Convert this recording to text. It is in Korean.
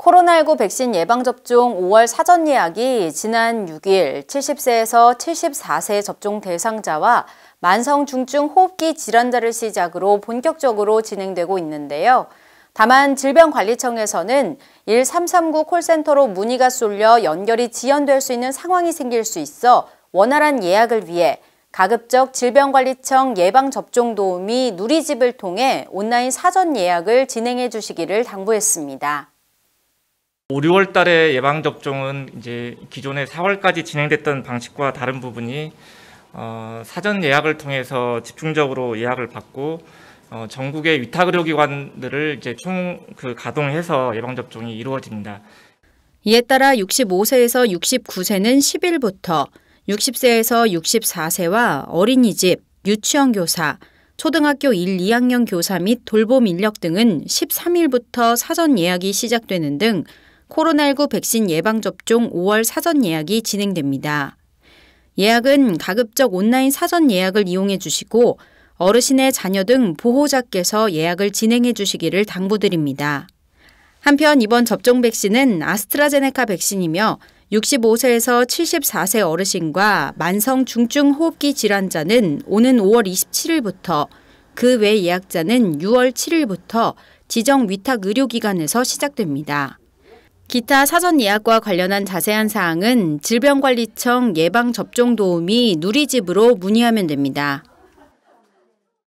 코로나19 백신 예방접종 5월 사전 예약이 지난 6일 70세에서 74세 접종 대상자와 만성 중증 호흡기 질환자를 시작으로 본격적으로 진행되고 있는데요. 다만 질병관리청에서는 1339 콜센터로 문의가 쏠려 연결이 지연될 수 있는 상황이 생길 수 있어 원활한 예약을 위해 가급적 질병관리청 예방접종 도우미 누리집을 통해 온라인 사전 예약을 진행해 주시기를 당부했습니다. 5, 6월 달에 예방 접종은 이제 기존에 4월까지 진행됐던 방식과 다른 부분이 어, 사전 예약을 통해서 집중적으로 예약을 받고 어, 전국의 위탁 의료기관들을 이제 총 그 가동해서 예방 접종이 이루어집니다. 이에 따라 65세에서 69세는 10일부터 60세에서 64세와 어린이집, 유치원 교사, 초등학교 1, 2학년 교사 및 돌봄 인력 등은 13일부터 사전 예약이 시작되는 등 코로나19 백신 예방접종 5월 사전 예약이 진행됩니다. 예약은 가급적 온라인 사전 예약을 이용해 주시고 어르신의 자녀 등 보호자께서 예약을 진행해 주시기를 당부드립니다. 한편 이번 접종 백신은 아스트라제네카 백신이며 65세에서 74세 어르신과 만성 중증 호흡기 질환자는 오는 5월 27일부터 그 외 예약자는 6월 7일부터 지정 위탁 의료기관에서 시작됩니다. 기타 사전 예약과 관련한 자세한 사항은 질병관리청 예방접종도우미 누리집으로 문의하면 됩니다.